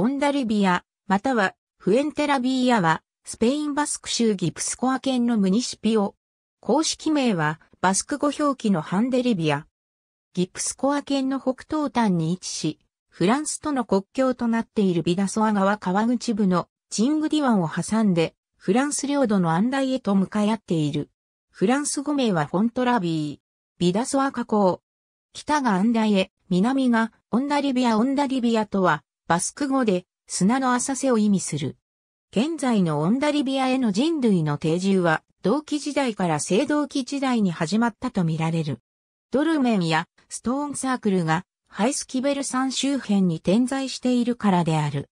ボンダルビア、またはフエンテラビーヤは、スペインバスク州ギプスコア県のムニシピオ。公式名は、バスク語表記のハンデリビア。ギプスコア県の北東端に位置し、フランスとの国境となっているビダソア川川口部のチングディ湾を挟んで、フランス領土の安泰へと向かい合っている。フランス語名はフォントラビー。ビダソア河口。北が安泰へ、南がオンダリビアオンダリビアとは、バスク語で砂の浅瀬を意味する。現在のオンダリビアへの人類の定住は同期時代から青銅期時代に始まったとみられる。ドルメンやストーンサークルがハイスキベル山周辺に点在しているからである。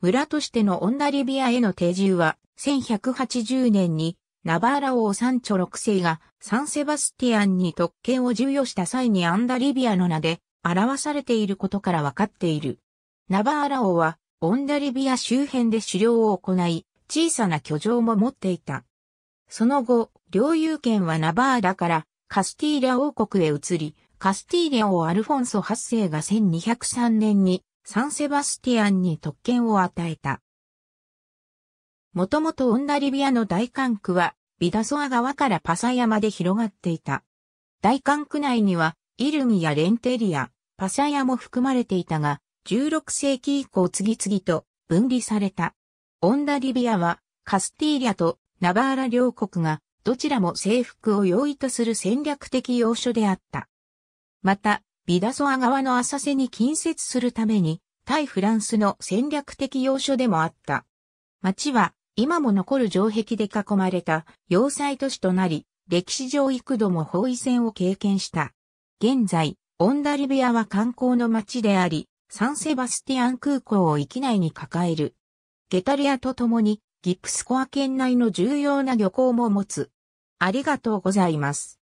村としてのオンダリビアへの定住は1180年にナバーラ王サンチョ6世がサンセバスティアンに特権を授与した際にアンダリビアの名で表されていることからわかっている。ナバーラ王は、オンダリビア周辺で狩猟を行い、小さな居城も持っていた。その後、領有権はナバーラからカスティーリャ王国へ移り、カスティーリャ王アルフォンソ8世が1203年にサンセバスティアンに特権を与えた。もともとオンダリビアの大管区は、ビダソア川からパサ山で広がっていた。大管区内には、イルミやレンテリア、パサヤも含まれていたが、16世紀以降次々と分離された。オンダリビアはカスティーリャとナバーラ両国がどちらも征服を容易とする戦略的要所であった。また、ビダソア側の浅瀬に近接するために、対フランスの戦略的要所でもあった。町は今も残る城壁で囲まれた要塞都市となり、歴史上幾度も包囲戦を経験した。現在、オンダリビアは観光の町であり、サンセバスティアン空港を域内に抱える。ゲタリアと共にギプスコア県内の重要な漁港も持つ。ありがとうございます。